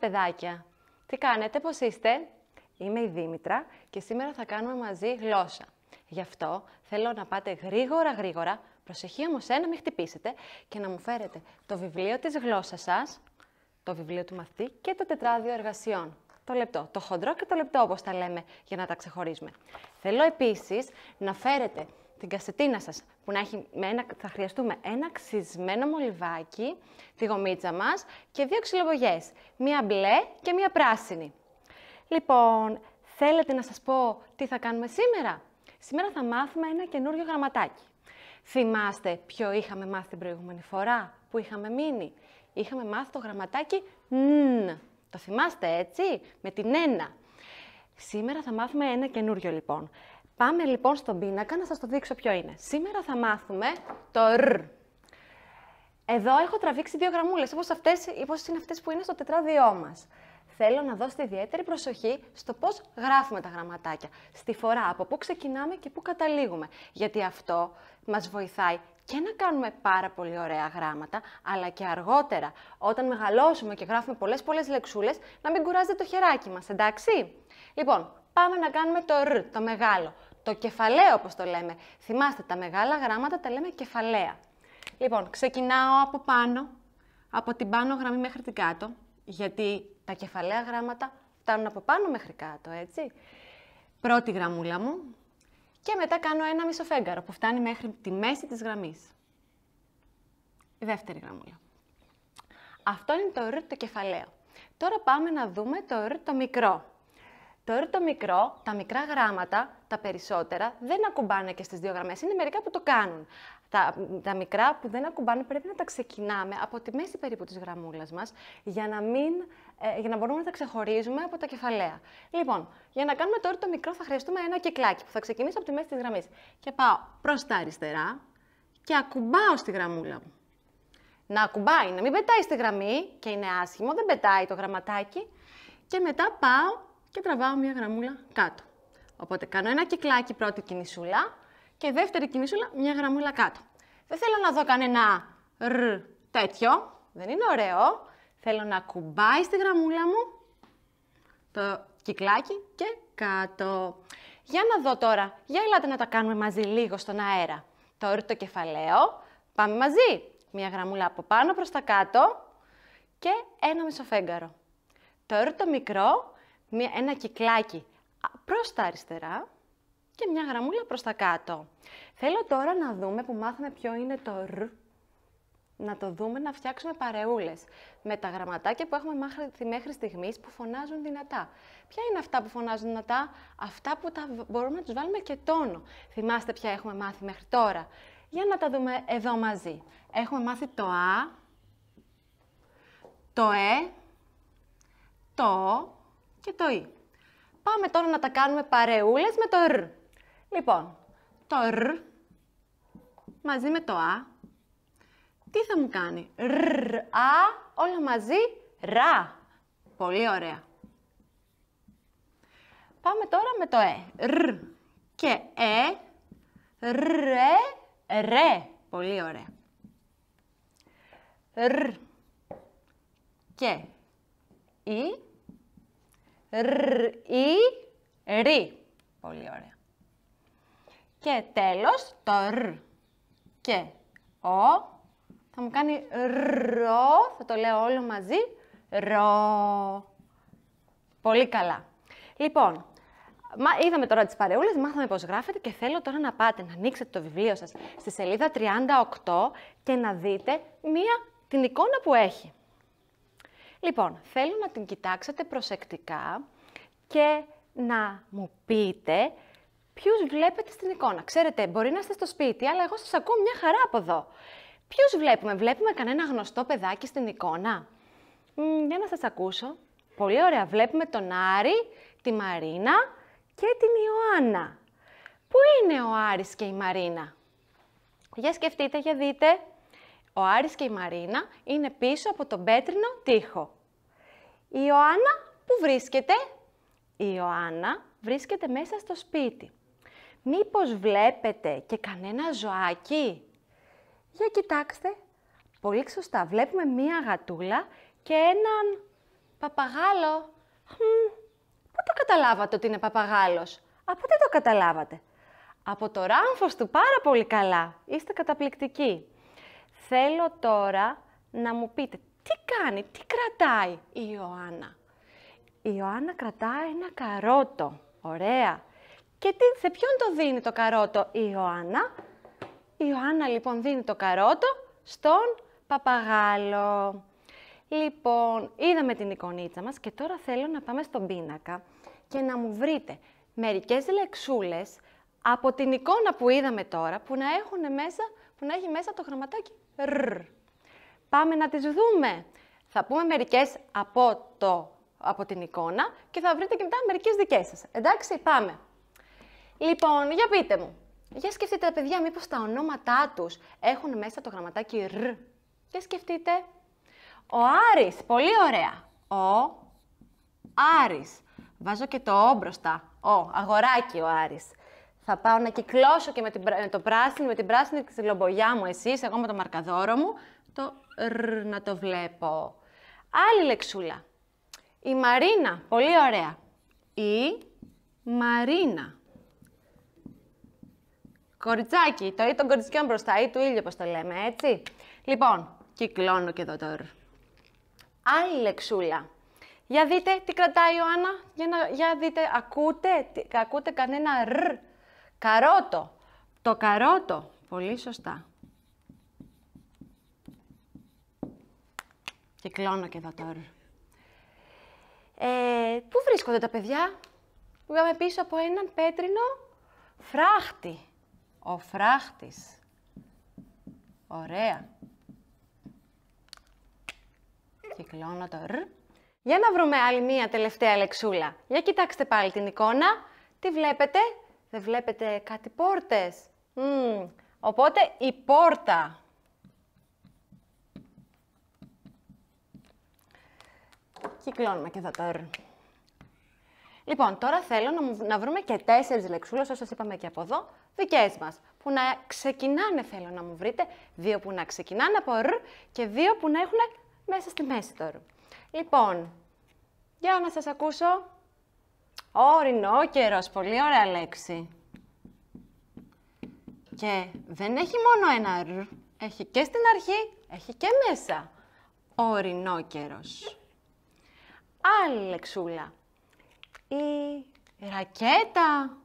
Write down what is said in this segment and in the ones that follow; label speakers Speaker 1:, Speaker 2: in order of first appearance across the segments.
Speaker 1: παιδάκια. Τι κάνετε, πώς είστε? Είμαι η Δήμητρα και σήμερα θα κάνουμε μαζί γλώσσα. Γι' αυτό θέλω να πάτε γρήγορα γρήγορα, προσεχή όμως ένα, μην χτυπήσετε, και να μου φέρετε το βιβλίο της γλώσσας σας, το βιβλίο του μαθητή και το τετράδιο εργασιών. Το λεπτό, το χοντρό και το λεπτό όπως τα λέμε για να τα ξεχωρίζουμε. Θέλω επίσης να φέρετε την κασετίνα σας, που να έχει με ένα, θα χρειαστούμε ένα ξυσμένο μολυβάκι, τη γομίτσα μας και δύο ξυλοβογιές. μία μπλε και μία πράσινη. Λοιπόν, θέλετε να σας πω τι θα κάνουμε σήμερα? Σήμερα θα μάθουμε ένα καινούριο γραμματάκι. Θυμάστε ποιο είχαμε μάθει την προηγούμενη φορά που είχαμε μείνει. Είχαμε μάθει το γραμματάκι «ν». Το θυμάστε έτσι, με την «ένα». Σήμερα θα μάθουμε ένα καινούριο λοιπόν. Πάμε λοιπόν στον πίνακα να σας το δείξω ποιο είναι. Σήμερα θα μάθουμε το ρ. Εδώ έχω τραβήξει δύο γραμμούλες, όπως, αυτές, όπως είναι αυτές που είναι στο τετράδιό μας. Θέλω να δώσετε ιδιαίτερη προσοχή στο πώς γράφουμε τα γραμματάκια, στη φορά, από πού ξεκινάμε και πού καταλήγουμε. Γιατί αυτό μας βοηθάει και να κάνουμε πάρα πολύ ωραία γράμματα, αλλά και αργότερα, όταν μεγαλώσουμε και γράφουμε πολλές πολλές λεξούλες, να μην κουράζεται το χεράκι μας, εντάξει? Λοιπόν, πάμε να κάνουμε το ρ, το μεγάλο. Το κεφαλαίο όπως το λέμε. Θυμάστε, τα μεγάλα γράμματα τα λέμε κεφαλαία. Λοιπόν, ξεκινάω από πάνω, από την πάνω γραμμή μέχρι την κάτω, γιατί τα κεφαλαία γράμματα φτάνουν από πάνω μέχρι κάτω, έτσι. Πρώτη γραμμούλα μου και μετά κάνω ένα μισοφέγγαρο που φτάνει μέχρι τη μέση της γραμμής. Η δεύτερη γραμμούλα. Αυτό είναι το ρ το κεφαλαίο. Τώρα πάμε να δούμε το ρ το μικρό. Τώρα το μικρό, τα μικρά γράμματα, τα περισσότερα, δεν ακουμπάνε και στις δύο γραμμές. Είναι μερικά που το κάνουν. Τα, τα μικρά που δεν ακουμπάνε πρέπει να τα ξεκινάμε από τη μέση περίπου της γραμμούλας μας, για να, μην, ε, για να μπορούμε να τα ξεχωρίζουμε από τα κεφαλαία. Λοιπόν, για να κάνουμε τώρα το μικρό θα χρειαστούμε ένα κεκλάκι που θα ξεκινήσω από τη μέση της γραμμής. Και πάω προς τα αριστερά και ακουμπάω στη γραμμούλα μου. Να ακουμπάει, να μην πετάει στη γραμμή και είναι άσχημο, δεν πετάει το γραμματάκι. Και μετά πάω και τραβάω μία γραμμούλα κάτω. Οπότε κάνω ένα κυκλάκι πρώτη κινησούλα και δεύτερη κινησούλα μία γραμμούλα κάτω. Δεν θέλω να δω κανένα ρ τέτοιο, δεν είναι ωραίο. Θέλω να κουμπάει στη γραμμούλα μου το κυκλάκι και κάτω. Για να δω τώρα, για ελάτε να τα κάνουμε μαζί λίγο στον αέρα. Το ρ το κεφαλαίο, πάμε μαζί. Μία γραμμούλα από πάνω προς τα κάτω και ένα μισοφέγγαρο. Το ρ το μικρό ένα κυκλάκι προς τα αριστερά και μια γραμμούλα προς τα κάτω. Θέλω τώρα να δούμε που μάθαμε ποιο είναι το ρ, να το δούμε να φτιάξουμε παρεούλες με τα γραμματάκια που έχουμε μέχρι στιγμής που φωνάζουν δυνατά. Ποια είναι αυτά που φωνάζουν δυνατά, αυτά που τα μπορούμε να τους βάλουμε και τόνο. Θυμάστε ποια έχουμε μάθει μέχρι τώρα. Για να τα δούμε εδώ μαζί. Έχουμε μάθει το α, το ε, το, και το Ι. Πάμε τώρα να τα κάνουμε παρεούλες με το «ρ». Λοιπόν, το «ρ» μαζί με το «α». Τι θα μου κάνει, «ρ», «α», όλα μαζί, «ρα». Πολύ ωραία. Πάμε τώρα με το «ε». «Ρ» και «ε», «ρε», «ρε». Πολύ ωραία. «Ρ» και Ι. Ι, ρ, Πολύ ωραία. Και τέλος το ρ. Και ο θα μου κάνει ρο, θα το λέω όλο μαζί, ρο. Πολύ καλά. Λοιπόν, Μα, είδαμε τώρα τις παρεούλες, μάθαμε πώς γράφετε και θέλω τώρα να πάτε να ανοίξετε το βιβλίο σας στη σελίδα 38 και να δείτε μία την εικόνα που έχει. Λοιπόν, θέλω να την κοιτάξετε προσεκτικά και να μου πείτε ποιους βλέπετε στην εικόνα. Ξέρετε, μπορεί να είστε στο σπίτι, αλλά εγώ σας ακούω μια χαρά από εδώ. Ποιους βλέπουμε, βλέπουμε κανένα γνωστό παιδάκι στην εικόνα. για να σας ακούσω. Πολύ ωραία, βλέπουμε τον Άρη, τη Μαρίνα και την Ιωάννα. Πού είναι ο Άρης και η Μαρίνα. Για σκεφτείτε, για δείτε. Ο Άρης και η Μαρίνα είναι πίσω από τον πέτρινο τοίχο. Η Ιωάννα που βρίσκεται? Η Ιωάννα βρίσκεται μέσα στο σπίτι. Μήπως βλέπετε και κανένα ζωάκι? Για κοιτάξτε. Πολύ σωστά. Βλέπουμε μία γατούλα και έναν παπαγάλο. Hm, πού το καταλάβατε ότι είναι παπαγάλος? Από τι το καταλάβατε? Από το ράμφος του πάρα πολύ καλά. Είστε καταπληκτικοί. Θέλω τώρα να μου πείτε τι κάνει, τι κρατάει η Ιωάννα. Η Ιωάννα κρατάει ένα καρότο. Ωραία. Και τι, σε ποιον το δίνει το καρότο η Ιωάννα. Η Ιωάννα λοιπόν δίνει το καρότο στον παπαγάλο. Λοιπόν, είδαμε την εικονίτσα μας και τώρα θέλω να πάμε στον πίνακα και να μου βρείτε μερικές λεξούλες από την εικόνα που είδαμε τώρα που να, έχουν μέσα, που να έχει μέσα το γραμματάκι ρ. Πάμε να τις δούμε. Θα πούμε μερικές από, το, από την εικόνα και θα βρείτε και μετά μερικές δικές σας. Εντάξει, πάμε. Λοιπόν, για πείτε μου. Για σκεφτείτε τα παιδιά μήπως τα ονόματά τους έχουν μέσα το γραμματάκι ρ. Για σκεφτείτε. Ο Άρης, πολύ ωραία. Ο Άρης. Βάζω και το ο μπροστά. Ο, αγοράκι ο Άρης θα πάω να κυκλώσω και με, την, το πράσινο, με την πράσινη ξυλομπογιά μου εσείς, εγώ με το μαρκαδόρο μου, το ρ να το βλέπω. Άλλη λεξούλα. Η Μαρίνα, πολύ ωραία. Η Μαρίνα. Κοριτσάκι, το ή των κοριτσιών μπροστά, ή του ήλιου, όπως το λέμε, έτσι. Λοιπόν, κυκλώνω και εδώ το ρ. Άλλη λεξούλα. Για δείτε τι κρατάει ο Άννα. για, να, για δείτε, ακούτε, ακούτε κανένα ρ Καρότο. Το καρότο. Πολύ σωστά. κλώνω και εδώ τώρα. Ε, πού βρίσκονται τα παιδιά? Βγάμε πίσω από έναν πέτρινο φράχτη. Ο φράχτης. Ωραία. κλώνω το ρ. Για να βρούμε άλλη μία τελευταία λεξούλα. Για κοιτάξτε πάλι την εικόνα. Τη βλέπετε, δεν βλέπετε κάτι πόρτες. Οπότε η πόρτα. Κυκλώνουμε και θα τώρα. Λοιπόν, τώρα θέλω να, να βρούμε και τέσσερις λεξούλες, σας είπαμε και από εδώ, δικές μας. Που να ξεκινάνε θέλω να μου βρείτε, δύο που να ξεκινάνε από ρ και δύο που να έχουν μέσα στη μέση τώρα. Λοιπόν, για να σας ακούσω. Ορεινό καιρός, πολύ ωραία λέξη. Και δεν έχει μόνο ένα ρ, έχει και στην αρχή, έχει και μέσα. Ορεινό καιρός. Άλλη λεξούλα. Η ρακέτα.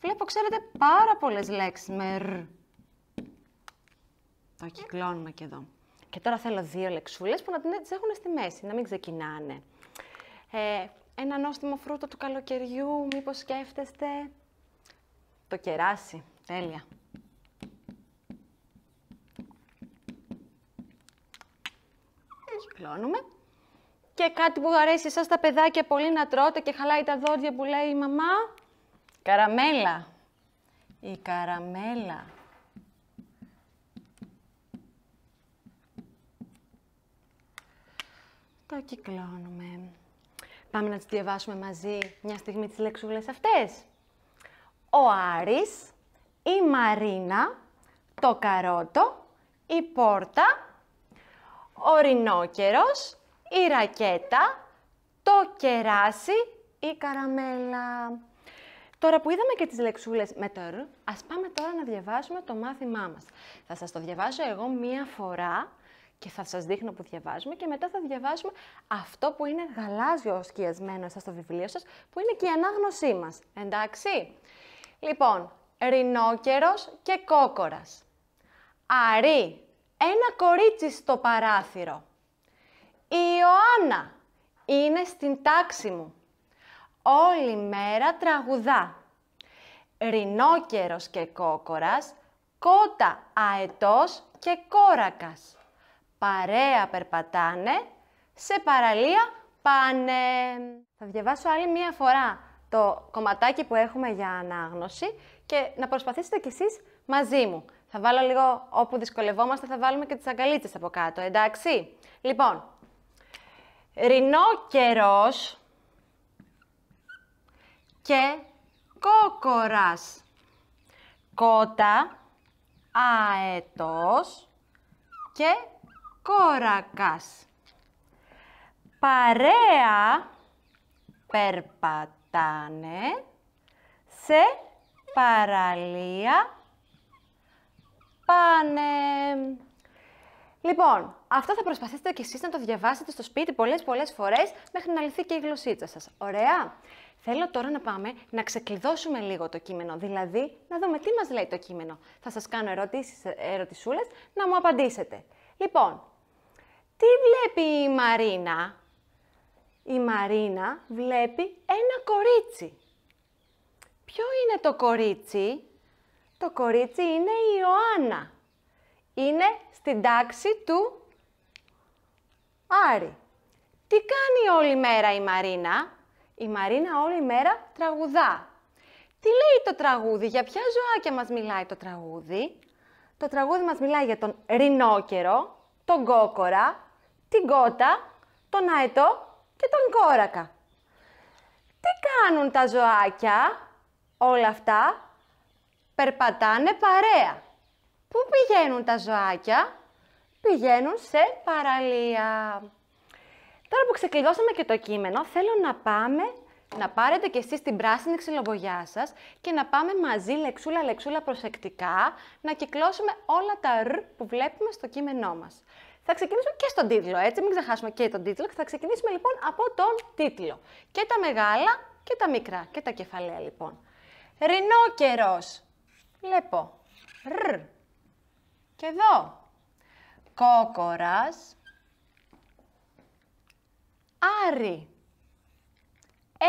Speaker 1: Βλέπω, ξέρετε, πάρα πολλές λέξεις με ρ. Το κυκλώνουμε και εδώ. Και τώρα θέλω δύο λεξούλες που να τις έχουν στη μέση, να μην ξεκινάνε. Ε, ένα νόστιμο φρούτο του καλοκαιριού, μήπως σκέφτεστε. Το κεράσι, τέλεια. Κυκλώνουμε. Και κάτι που αρέσει εσάς τα παιδάκια πολύ να τρώτε και χαλάει τα δόντια που λέει η μαμά. Καραμέλα. Η καραμέλα. Τα κυκλώνουμε. Πάμε να τις διαβάσουμε μαζί μια στιγμή τις λεξούλες αυτές. Ο Άρης, η Μαρίνα, το καρότο, η πόρτα, ο ρινόκερος, η ρακέτα, το κεράσι, η καραμέλα. Τώρα που είδαμε και τις λεξούλες με το ρ, ας πάμε τώρα να διαβάσουμε το μάθημά μας. Θα σας το διαβάσω εγώ μία φορά και θα σας δείχνω που διαβάζουμε και μετά θα διαβάσουμε αυτό που είναι γαλάζιο σκιασμένο σας στο βιβλίο σας, που είναι και η ανάγνωσή μας. Εντάξει? Λοιπόν, ρινόκερος και κόκορας. Αρή, ένα κορίτσι στο παράθυρο. Η Ιωάννα είναι στην τάξη μου. Όλη μέρα τραγουδά. Ρινόκερος και κόκορας, κότα αετός και κόρακας παρέα περπατάνε, σε παραλία πάνε. Θα διαβάσω άλλη μία φορά το κομματάκι που έχουμε για ανάγνωση και να προσπαθήσετε κι εσείς μαζί μου. Θα βάλω λίγο όπου δυσκολευόμαστε, θα βάλουμε και τις αγκαλίτσες από κάτω, εντάξει. Λοιπόν, ρινόκερος και κόκορας. Κότα, αετός και κόρακας. Παρέα περπατάνε σε παραλία πάνε. Λοιπόν, αυτό θα προσπαθήσετε κι εσείς να το διαβάσετε στο σπίτι πολλές πολλές φορές μέχρι να λυθεί και η γλωσσίτσα σας. Ωραία. Θέλω τώρα να πάμε να ξεκλειδώσουμε λίγο το κείμενο, δηλαδή να δούμε τι μας λέει το κείμενο. Θα σας κάνω ερωτήσεις, ερωτησούλες να μου απαντήσετε. Λοιπόν, τι βλέπει η Μαρίνα? Η Μαρίνα βλέπει ένα κορίτσι. Ποιο είναι το κορίτσι? Το κορίτσι είναι η Ιωάννα. Είναι στην τάξη του Άρη. Τι κάνει όλη μέρα η Μαρίνα? Η Μαρίνα όλη μέρα τραγουδά. Τι λέει το τραγούδι, για ποια ζωάκια μας μιλάει το τραγούδι. Το τραγούδι μας μιλάει για τον ρινόκερο, τον κόκορα, την κότα, τον αετό και τον κόρακα. Τι κάνουν τα ζωάκια όλα αυτά, περπατάνε παρέα. Πού πηγαίνουν τα ζωάκια, πηγαίνουν σε παραλία. Τώρα που ξεκλειδώσαμε και το κείμενο, θέλω να πάμε να πάρετε κι εσείς την πράσινη ξυλοβογιά σας και να πάμε μαζί λεξούλα-λεξούλα προσεκτικά να κυκλώσουμε όλα τα ρ που βλέπουμε στο κείμενό μας. Θα ξεκινήσουμε και στον τίτλο, έτσι, μην ξεχάσουμε και τον τίτλο. Θα ξεκινήσουμε λοιπόν από τον τίτλο. Και τα μεγάλα και τα μικρά και τα κεφαλαία λοιπόν. Ρινόκερος. Βλέπω. Ρ. Και εδώ. Κόκορας. Άρη.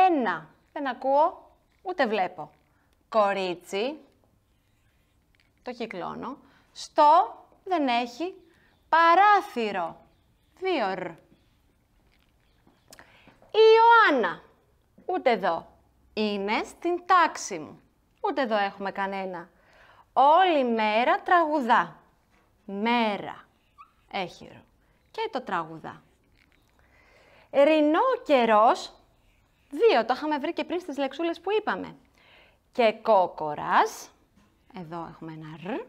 Speaker 1: Ένα. Δεν ακούω, ούτε βλέπω. Κορίτσι. Το κυκλώνω. Στο δεν έχει Παράθυρο. Δύο ρ. Η Ιωάννα. Ούτε εδώ. Είναι στην τάξη μου. Ούτε εδώ έχουμε κανένα. Όλη μέρα τραγουδά. Μέρα. Έχει Και το τραγουδά. Ρινό καιρός. Δύο. Το είχαμε βρει και πριν στις λεξούλες που είπαμε. Και κόκορας. Εδώ έχουμε ένα ρ.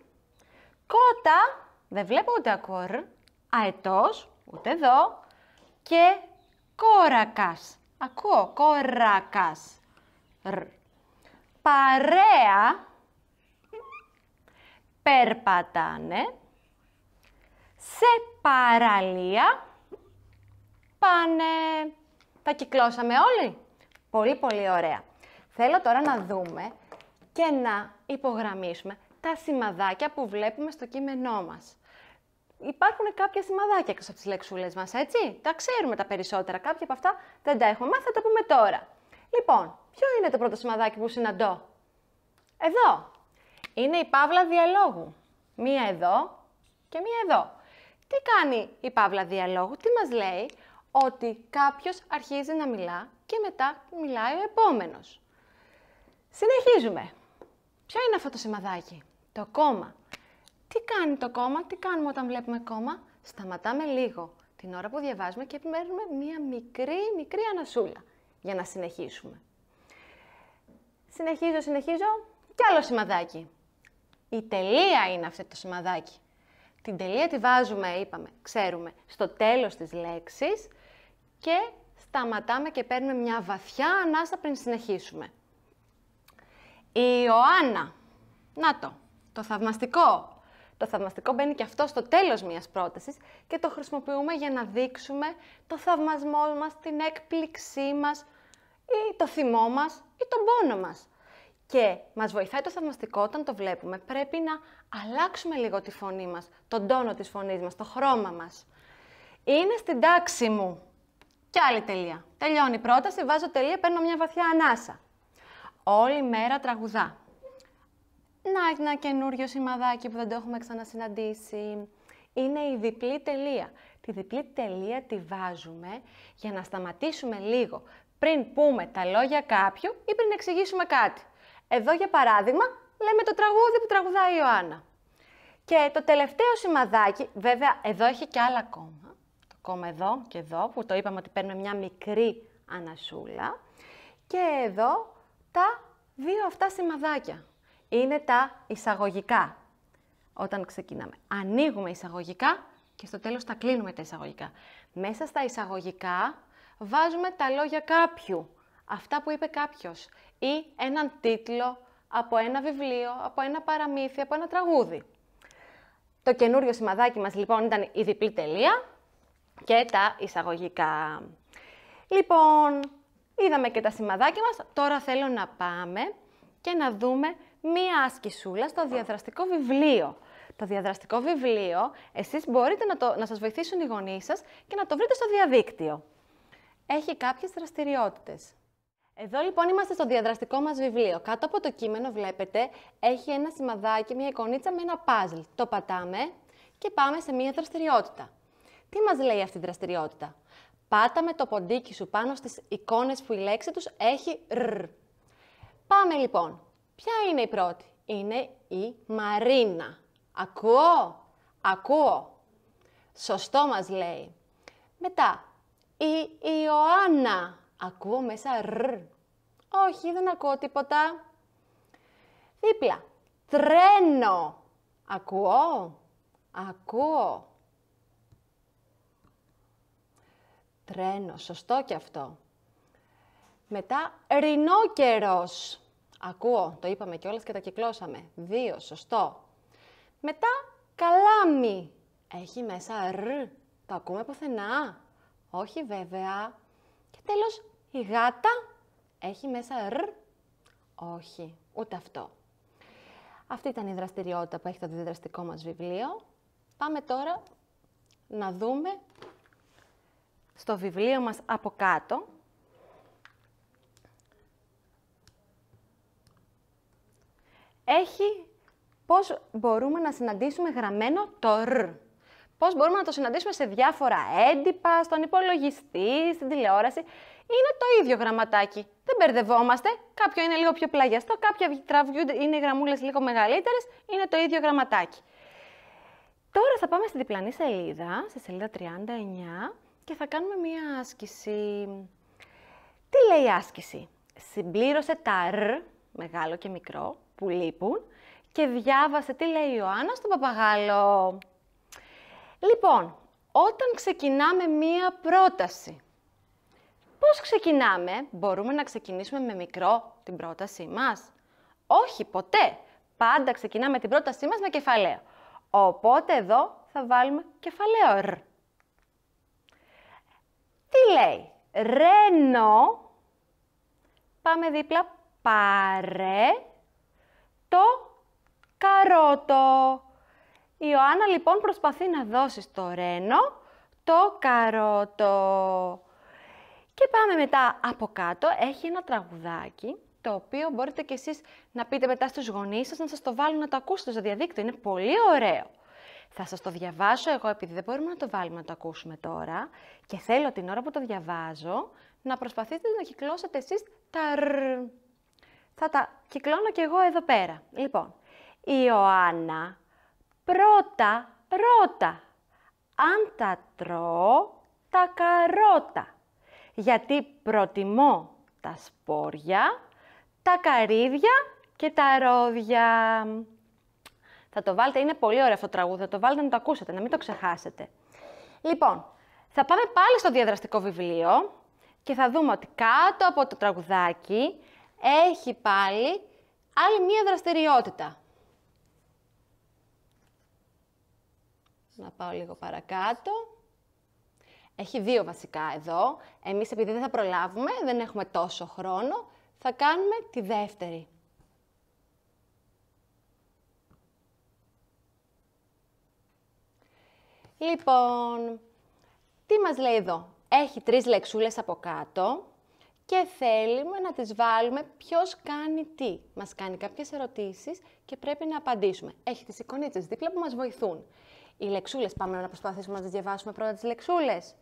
Speaker 1: Κότα δεν βλέπω ούτε ακόρ, αετός, ούτε εδώ και κόρακας. Ακούω, κόρακας. Ρ. Παρέα, περπατάνε, σε παραλία, πάνε. Τα κυκλώσαμε όλοι. Πολύ πολύ ωραία. Θέλω τώρα να δούμε και να υπογραμμίσουμε τα σημαδάκια που βλέπουμε στο κείμενό μας. Υπάρχουν κάποια σημαδάκια εκτός από τις λεξούλες μας, έτσι. Τα ξέρουμε τα περισσότερα, κάποια από αυτά δεν τα έχουμε μάθει, θα τα πούμε τώρα. Λοιπόν, ποιο είναι το πρώτο σημαδάκι που συναντώ. Εδώ. Είναι η παύλα διαλόγου. Μία εδώ και μία εδώ. Τι κάνει η παύλα διαλόγου, τι μας λέει, ότι κάποιος αρχίζει να μιλά και μετά μιλάει ο επόμενος. Συνεχίζουμε. Ποιο είναι αυτό το σημαδάκι? Το κόμμα. Τι κάνει το κόμμα, τι κάνουμε όταν βλέπουμε κόμμα? Σταματάμε λίγο την ώρα που διαβάζουμε και επιμένουμε μία μικρή, μικρή ανασούλα για να συνεχίσουμε. Συνεχίζω, συνεχίζω, και άλλο σημαδάκι. Η τελεία είναι αυτό το σημαδάκι. Την τελεία τη βάζουμε, είπαμε, ξέρουμε, στο τέλος της λέξης και σταματάμε και παίρνουμε μια βαθιά ανάσα πριν συνεχίσουμε. Η Ιωάννα. Να το. Το θαυμαστικό. Το θαυμαστικό μπαίνει και αυτό στο τέλος μιας πρότασης και το χρησιμοποιούμε για να δείξουμε το θαυμασμό μας, την έκπληξή μας ή το θυμό μας ή τον πόνο μας. Και μας βοηθάει το θαυμαστικό όταν το βλέπουμε. Πρέπει να αλλάξουμε λίγο τη φωνή μας, τον τόνο της φωνής μας, το χρώμα μας. Είναι στην τάξη μου. Και άλλη τελεία. Τελειώνει η πρόταση, βάζω τελεία, παίρνω μια βαθιά ανάσα όλη μέρα τραγουδά. Να, ένα καινούριο σημαδάκι που δεν το έχουμε ξανασυναντήσει. Είναι η διπλή τελεία. Τη διπλή τελεία τη βάζουμε για να σταματήσουμε λίγο πριν πούμε τα λόγια κάποιου ή πριν εξηγήσουμε κάτι. Εδώ για παράδειγμα λέμε το τραγούδι που τραγουδάει η Ιωάννα. Και το τελευταίο σημαδάκι, βέβαια εδώ έχει και άλλα κόμμα. Το κόμμα εδώ και εδώ που το είπαμε ότι παίρνουμε μια μικρή ανασούλα. Και εδώ τα δύο αυτά σημαδάκια. Είναι τα εισαγωγικά. Όταν ξεκινάμε, ανοίγουμε εισαγωγικά και στο τέλος τα κλείνουμε τα εισαγωγικά. Μέσα στα εισαγωγικά βάζουμε τα λόγια κάποιου, αυτά που είπε κάποιος, ή έναν τίτλο από ένα βιβλίο, από ένα παραμύθι, από ένα τραγούδι. Το καινούριο σημαδάκι μας λοιπόν ήταν η διπλή τελεία και τα εισαγωγικά. Λοιπόν, Είδαμε και τα σημαδάκια μας, τώρα θέλω να πάμε και να δούμε μία ασκησούλα στο διαδραστικό βιβλίο. Το διαδραστικό βιβλίο, εσείς μπορείτε να, το, να σας βοηθήσουν οι γονείς σας και να το βρείτε στο διαδίκτυο. Έχει κάποιες δραστηριότητες. Εδώ λοιπόν είμαστε στο διαδραστικό μας βιβλίο. Κάτω από το κείμενο βλέπετε έχει ένα σημαδάκι, μια εικονίτσα με ένα παζλ. Το πατάμε και πάμε σε μια δραστηριότητα. Τι μας λέει αυτή η δραστηριότητα. Πάτα με το ποντίκι σου πάνω στις εικόνες που η λέξη τους έχει ρ. Πάμε λοιπόν. Ποια είναι η πρώτη. Είναι η Μαρίνα. Ακούω. Ακούω. Σωστό μας λέει. Μετά. Η Ιωάννα. Ακούω μέσα ρ. Όχι, δεν ακούω τίποτα. Δίπλα. Τρένο. Ακούω. Ακούω. τρένο, σωστό και αυτό. Μετά, ρινόκερος. Ακούω, το είπαμε κιόλας και τα κυκλώσαμε. Δύο, σωστό. Μετά, καλάμι. Έχει μέσα ρ. Το ακούμε πουθενά. Όχι βέβαια. Και τέλος, η γάτα. Έχει μέσα ρ. Όχι, ούτε αυτό. Αυτή ήταν η δραστηριότητα που έχει το διδραστικό μας βιβλίο. Πάμε τώρα να δούμε στο βιβλίο μας από κάτω. Έχει πώς μπορούμε να συναντήσουμε γραμμένο το ρ. Πώς μπορούμε να το συναντήσουμε σε διάφορα έντυπα, στον υπολογιστή, στην τηλεόραση. Είναι το ίδιο γραμματάκι. Δεν μπερδευόμαστε. Κάποιο είναι λίγο πιο πλαγιαστό, κάποια τραβιούνται, είναι οι γραμμούλες λίγο μεγαλύτερες. Είναι το ίδιο γραμματάκι. Τώρα θα πάμε στη διπλανή σελίδα, στη σελίδα 39 και θα κάνουμε μία άσκηση. Τι λέει η άσκηση. Συμπλήρωσε τα ρ, μεγάλο και μικρό, που λείπουν και διάβασε τι λέει η Ιωάννα στον παπαγάλο. Λοιπόν, όταν ξεκινάμε μία πρόταση, πώς ξεκινάμε, μπορούμε να ξεκινήσουμε με μικρό την πρότασή μας. Όχι, ποτέ. Πάντα ξεκινάμε την πρότασή μας με κεφαλαίο. Οπότε εδώ θα βάλουμε κεφαλαίο ρ. Τι λέει. Ρένο. Πάμε δίπλα. Πάρε το καρότο. Η Ιωάννα λοιπόν προσπαθεί να δώσει στο Ρένο το καρότο. Και πάμε μετά από κάτω. Έχει ένα τραγουδάκι το οποίο μπορείτε κι εσείς να πείτε μετά στους γονείς σας να σας το βάλουν να το ακούσετε στο διαδίκτυο. Είναι πολύ ωραίο. Θα σας το διαβάσω εγώ επειδή δεν μπορούμε να το βάλουμε να το ακούσουμε τώρα και θέλω την ώρα που το διαβάζω να προσπαθείτε να κυκλώσετε εσείς τα ρ. Θα τα κυκλώνω και εγώ εδώ πέρα. Λοιπόν, η Ιωάννα πρώτα ρώτα αν τα τρώω τα καρότα γιατί προτιμώ τα σπόρια, τα καρύδια και τα ρόδια. Θα το βάλετε, είναι πολύ ωραίο αυτό το τραγούδι, θα το βάλετε να το ακούσετε, να μην το ξεχάσετε. Λοιπόν, θα πάμε πάλι στο διαδραστικό βιβλίο και θα δούμε ότι κάτω από το τραγουδάκι έχει πάλι άλλη μία δραστηριότητα. Να πάω λίγο παρακάτω. Έχει δύο βασικά εδώ. Εμείς επειδή δεν θα προλάβουμε, δεν έχουμε τόσο χρόνο, θα κάνουμε τη δεύτερη. Λοιπόν, τι μας λέει εδώ. Έχει τρεις λεξούλες από κάτω και θέλουμε να τις βάλουμε ποιος κάνει τι. Μας κάνει κάποιες ερωτήσεις και πρέπει να απαντήσουμε. Έχει τις εικονίτσες δίπλα που μας βοηθούν. Οι λεξούλες, πάμε να προσπαθήσουμε να τις διαβάσουμε πρώτα τις λεξούλες.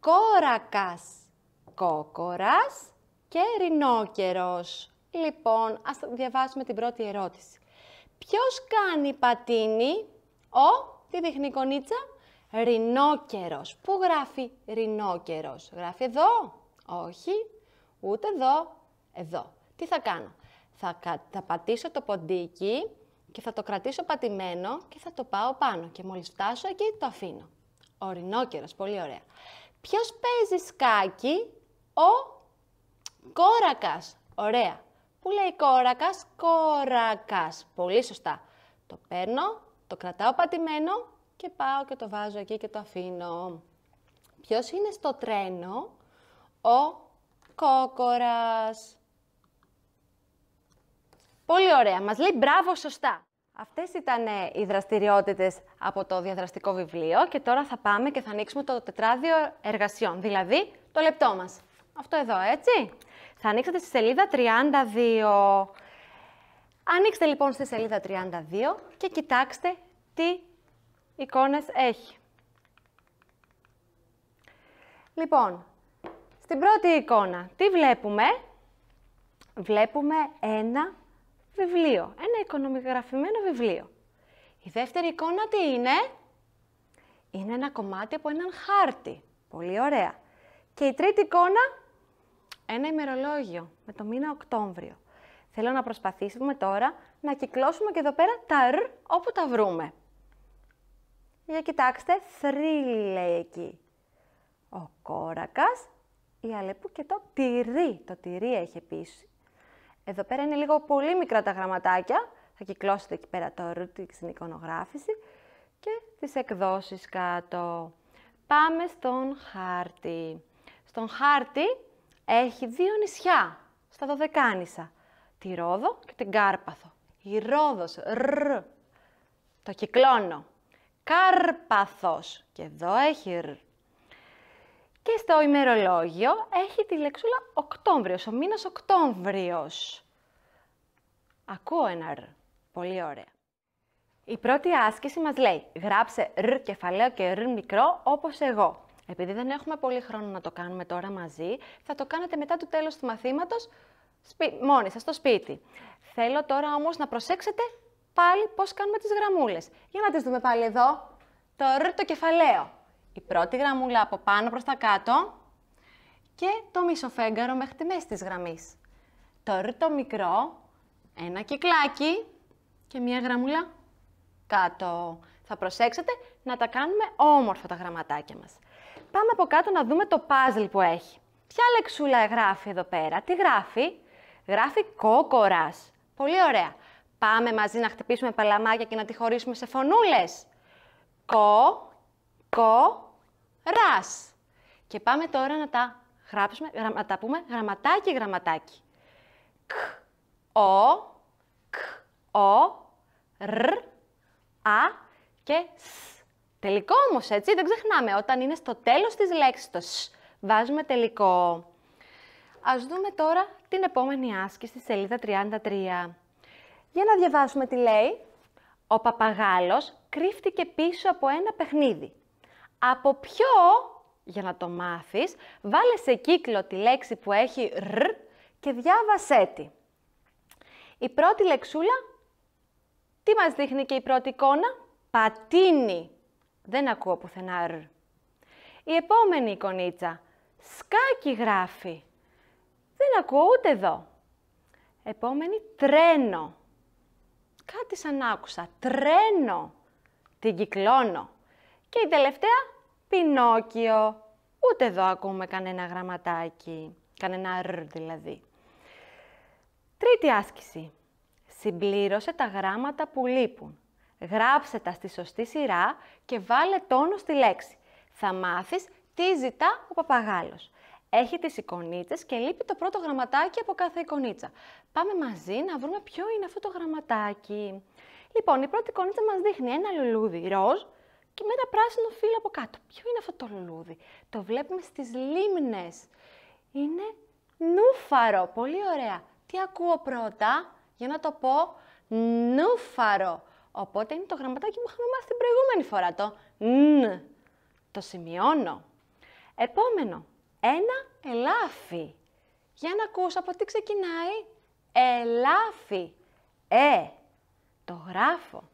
Speaker 1: Κόρακας, κόκορας και ρινόκερος. Λοιπόν, ας διαβάσουμε την πρώτη ερώτηση. Ποιος κάνει πατίνι, ο τι δείχνει η εικονίτσα, ρινόκερος. Πού γράφει ρινόκερος, γράφει εδώ, όχι, ούτε εδώ, εδώ. Τι θα κάνω, θα, θα πατήσω το ποντίκι και θα το κρατήσω πατημένο και θα το πάω πάνω και μόλις φτάσω εκεί το αφήνω. Ο ρινόκερος, πολύ ωραία. Ποιος παίζει σκάκι, ο κόρακας, ωραία. Πού λέει κόρακας, κόρακας, πολύ σωστά. Το παίρνω, το κρατάω πατημένο και πάω και το βάζω εκεί και το αφήνω. Ποιος είναι στο τρένο? Ο κόκορας. Πολύ ωραία. Μας λέει μπράβο σωστά. Αυτές ήταν ε, οι δραστηριότητες από το διαδραστικό βιβλίο και τώρα θα πάμε και θα ανοίξουμε το τετράδιο εργασιών, δηλαδή το λεπτό μας. Αυτό εδώ, έτσι. Θα ανοίξετε στη σελίδα 32. Ανοίξτε λοιπόν στη σελίδα 32 και κοιτάξτε τι εικόνες έχει. Λοιπόν, στην πρώτη εικόνα τι βλέπουμε? Βλέπουμε ένα βιβλίο, ένα οικονομιγραφημένο βιβλίο. Η δεύτερη εικόνα τι είναι? Είναι ένα κομμάτι από έναν χάρτη. Πολύ ωραία. Και η τρίτη εικόνα, ένα ημερολόγιο με το μήνα Οκτώβριο. Θέλω να προσπαθήσουμε τώρα να κυκλώσουμε και εδώ πέρα τα ρ όπου τα βρούμε. Για κοιτάξτε, θρύλι λέει εκεί. Ο κόρακας, η αλεπού και το τυρί. Το τυρί έχει επίσης. Εδώ πέρα είναι λίγο πολύ μικρά τα γραμματάκια. Θα κυκλώσετε εκεί πέρα το ρ στην εικονογράφηση και τις εκδόσεις κάτω. Πάμε στον χάρτη. Στον χάρτη έχει δύο νησιά στα Δωδεκάνησα τη Ρόδο και την Κάρπαθο. Η Ρόδος, ρ, το κυκλώνω. Κάρπαθος, και εδώ έχει ρ. Και στο ημερολόγιο έχει τη λεξούλα Οκτώβριος, ο μήνας Οκτώβριος. Ακούω ένα ρ. Πολύ ωραία. Η πρώτη άσκηση μας λέει γράψε ρ κεφαλαίο και ρ μικρό όπως εγώ. Επειδή δεν έχουμε πολύ χρόνο να το κάνουμε τώρα μαζί, θα το κάνετε μετά το τέλος του μαθήματος σπι... μόνοι σας στο σπίτι. Θέλω τώρα όμως να προσέξετε πάλι πώς κάνουμε τις γραμμούλες. Για να τις δούμε πάλι εδώ. Το ρ το κεφαλαίο. Η πρώτη γραμμούλα από πάνω προς τα κάτω και το μισοφέγγαρο μέχρι τη μέση της γραμμής. Το ρ το μικρό, ένα κυκλάκι και μία γραμμούλα κάτω. Θα προσέξετε να τα κάνουμε όμορφα τα γραμματάκια μας. Πάμε από κάτω να δούμε το παζλ που έχει. Ποια λεξούλα γράφει εδώ πέρα, τι γράφει, Γράφει κόκορας. Πολύ ωραία. Πάμε μαζί να χτυπήσουμε παλαμάκια και να τη χωρίσουμε σε φωνούλες. Κο, κο, ρας. Και πάμε τώρα να τα γράψουμε, να τα πούμε γραμματάκι, γραμματάκι. Κ, ο, κ, ο, ρ, α και σ. Τελικό όμως, έτσι, δεν ξεχνάμε. Όταν είναι στο τέλος της λέξης το σ, βάζουμε τελικό. Ας δούμε τώρα την επόμενη άσκηση, σελίδα 33. Για να διαβάσουμε τι λέει. Ο παπαγάλος κρύφτηκε πίσω από ένα παιχνίδι. Από ποιο, για να το μάθεις, βάλε σε κύκλο τη λέξη που έχει ρ και διάβασέ τη. Η πρώτη λεξούλα, τι μας δείχνει και η πρώτη εικόνα, πατίνι. Δεν ακούω πουθενά ρ. Η επόμενη εικονίτσα, σκάκι γράφει. Δεν ακούω ούτε εδώ. Επόμενη, τρένο. Κάτι σαν άκουσα. Τρένο. Την κυκλώνω. Και η τελευταία, πινόκιο. Ούτε εδώ ακούμε κανένα γραμματάκι. Κανένα ρ δηλαδή. Τρίτη άσκηση. Συμπλήρωσε τα γράμματα που λείπουν. Γράψε τα στη σωστή σειρά και βάλε τόνο στη λέξη. Θα μάθεις τι ζητά ο παπαγάλος. Έχει τις εικονίτσες και λείπει το πρώτο γραμματάκι από κάθε εικονίτσα. Πάμε μαζί να βρούμε ποιο είναι αυτό το γραμματάκι. Λοιπόν, η πρώτη εικονίτσα μας δείχνει ένα λουλούδι ροζ και με ένα πράσινο φύλλο από κάτω. Ποιο είναι αυτό το λουλούδι. Το βλέπουμε στις λίμνες. Είναι νούφαρο. Πολύ ωραία. Τι ακούω πρώτα, για να το πω, νούφαρο. Οπότε είναι το γραμματάκι που είχαμε μάθει την προηγούμενη φορά, το ν. Το σημειώνω. Επόμενο, ένα ελάφι. Για να ακούσω από τι ξεκινάει. Ελάφι. Ε. Το γράφω.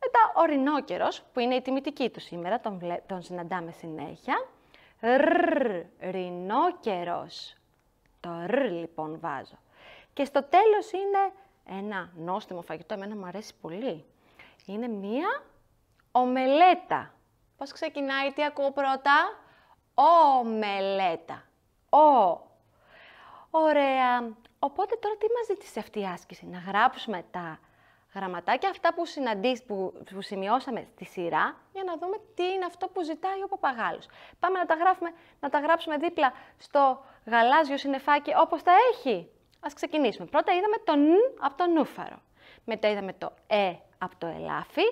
Speaker 1: Μετά ο ρινόκερος, που είναι η τιμητική του σήμερα, τον, τον συναντάμε συνέχεια. Ρ, ρινόκερος. Το ρ λοιπόν βάζω. Και στο τέλος είναι ένα νόστιμο φαγητό, εμένα μου αρέσει πολύ. Είναι μία ομελέτα. Πώς ξεκινάει, τι ακούω πρώτα. Μελέτα, Ο. Ωραία. Οπότε τώρα τι μας ζήτησε αυτή η άσκηση, να γράψουμε τα γραμματάκια αυτά που, που, που σημειώσαμε στη σειρά, για να δούμε τι είναι αυτό που ζητάει ο παπαγάλος. Πάμε να τα, να τα γράψουμε δίπλα στο γαλάζιο συνεφάκι όπως τα έχει. Ας ξεκινήσουμε. Πρώτα είδαμε το ν από το νούφαρο. Μετά είδαμε το ε από το ελάφι.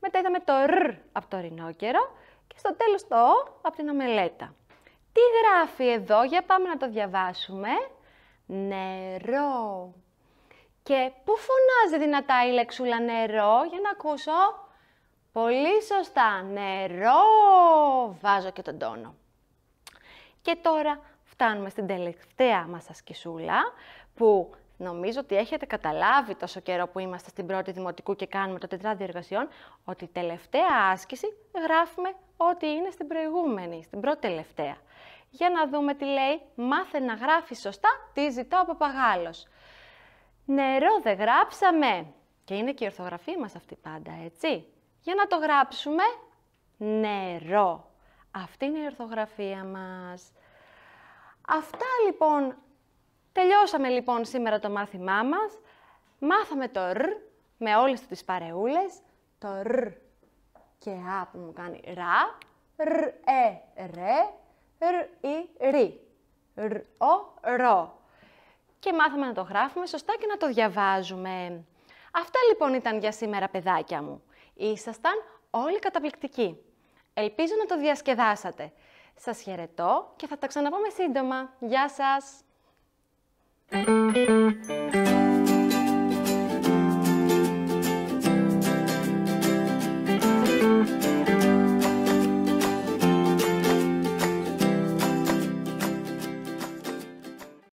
Speaker 1: Μετά είδαμε το ρ από το ρινόκερο και στο τέλος το «ο» από την ομελέτα. Τι γράφει εδώ, για πάμε να το διαβάσουμε. Νερό. Και πού φωνάζει δυνατά η λεξούλα νερό, για να ακούσω. Πολύ σωστά, νερό. Βάζω και τον τόνο. Και τώρα φτάνουμε στην τελευταία μας ασκησούλα, που Νομίζω ότι έχετε καταλάβει τόσο καιρό που είμαστε στην πρώτη δημοτικού και κάνουμε το τετράδιο εργασιών, ότι τελευταία άσκηση γράφουμε ό,τι είναι στην προηγούμενη, στην πρώτη τελευταία. Για να δούμε τι λέει. Μάθε να γράφεις σωστά τι ζητά ο παπαγάλος. Νερό δεν γράψαμε. Και είναι και η ορθογραφία μας αυτή πάντα, έτσι. Για να το γράψουμε νερό. Αυτή είναι η ορθογραφία μας. Αυτά λοιπόν Τελειώσαμε λοιπόν σήμερα το μάθημά μας. Μάθαμε το ρ με όλες τις παρεούλες. Το ρ και α που μου κάνει ρα. Ρ, ε, ρε. Ρ, ρι. Ρ, ο, ρο. Και μάθαμε να το γράφουμε σωστά και να το διαβάζουμε. Αυτά λοιπόν ήταν για σήμερα, παιδάκια μου. Ήσασταν όλοι καταπληκτικοί. Ελπίζω να το διασκεδάσατε. Σας χαιρετώ και θα τα ξαναπούμε σύντομα. Γεια σας! thank you